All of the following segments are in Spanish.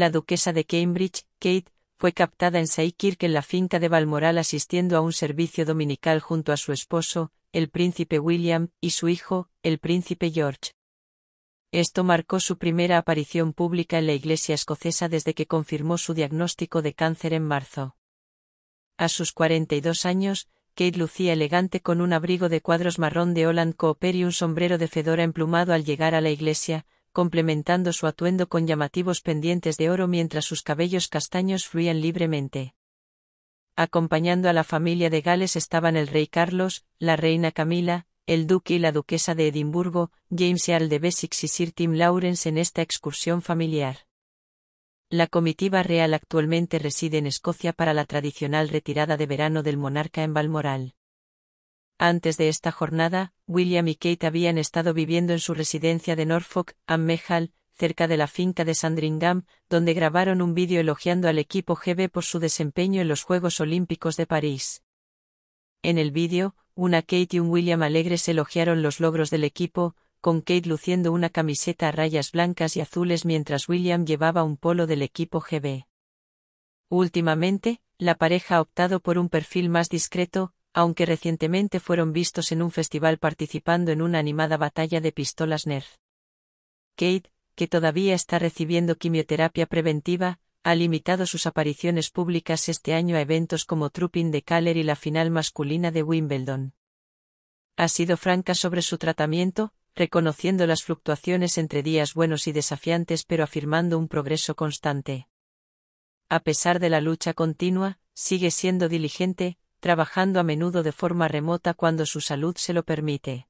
la duquesa de Cambridge, Kate, fue captada en Saykirk en la finca de Balmoral asistiendo a un servicio dominical junto a su esposo, el príncipe William, y su hijo, el príncipe George. Esto marcó su primera aparición pública en la Iglesia escocesa desde que confirmó su diagnóstico de cáncer en marzo. A sus 42 años, Kate lucía elegante con un abrigo de cuadros marrón de Holland Cooper y un sombrero de fedora emplumado al llegar a la iglesia, complementando su atuendo con llamativos pendientes de oro mientras sus cabellos castaños fluían libremente. Acompañando a la familia de Gales estaban el rey Carlos, la reina Camila, el duque y la duquesa de Edimburgo, James Earl de Bessex y Sir Tim Lawrence en esta excursión familiar. La comitiva real actualmente reside en Escocia para la tradicional retirada de verano del monarca en Balmoral. Antes de esta jornada, William y Kate habían estado viviendo en su residencia de Norfolk, Ammehal, cerca de la finca de Sandringham, donde grabaron un vídeo elogiando al equipo GB por su desempeño en los Juegos Olímpicos de París. En el vídeo, una Kate y un William alegres elogiaron los logros del equipo, con Kate luciendo una camiseta a rayas blancas y azules mientras William llevaba un polo del equipo GB. Últimamente, la pareja ha optado por un perfil más discreto, aunque recientemente fueron vistos en un festival participando en una animada batalla de pistolas Nerf. Kate, que todavía está recibiendo quimioterapia preventiva, ha limitado sus apariciones públicas este año a eventos como Trooping de Caller y la final masculina de Wimbledon. Ha sido franca sobre su tratamiento, reconociendo las fluctuaciones entre días buenos y desafiantes pero afirmando un progreso constante. A pesar de la lucha continua, sigue siendo diligente, trabajando a menudo de forma remota cuando su salud se lo permite.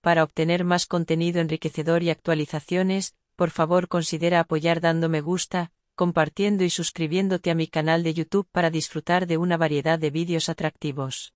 Para obtener más contenido enriquecedor y actualizaciones, por favor considera apoyar dándome gusta, compartiendo y suscribiéndote a mi canal de YouTube para disfrutar de una variedad de vídeos atractivos.